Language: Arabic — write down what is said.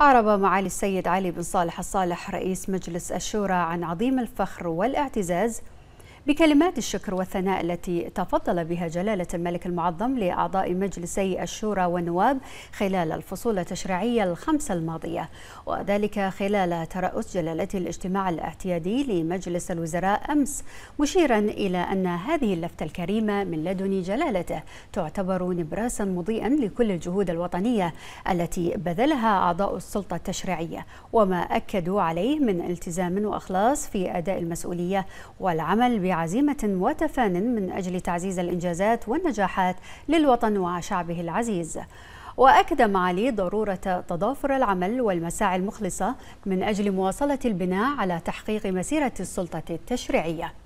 أعرب معالي السيد علي بن صالح الصالح رئيس مجلس الشورى عن عظيم الفخر والاعتزاز بكلمات الشكر والثناء التي تفضل بها جلالة الملك المعظم لأعضاء مجلسي الشورى والنواب خلال الفصول التشريعية الخمسة الماضية وذلك خلال ترأس جلالته الاجتماع الاعتيادي لمجلس الوزراء أمس مشيرا إلى أن هذه اللفتة الكريمة من لدن جلالته تعتبر نبراسا مضيئا لكل الجهود الوطنية التي بذلها أعضاء السلطة التشريعية وما أكدوا عليه من التزام وإخلاص في أداء المسؤولية والعمل بعزيمة وتفان من أجل تعزيز الإنجازات والنجاحات للوطن وشعبه العزيز وأكد معالي ضرورة تضافر العمل والمساعي المخلصة من أجل مواصلة البناء على تحقيق مسيرة السلطة التشريعية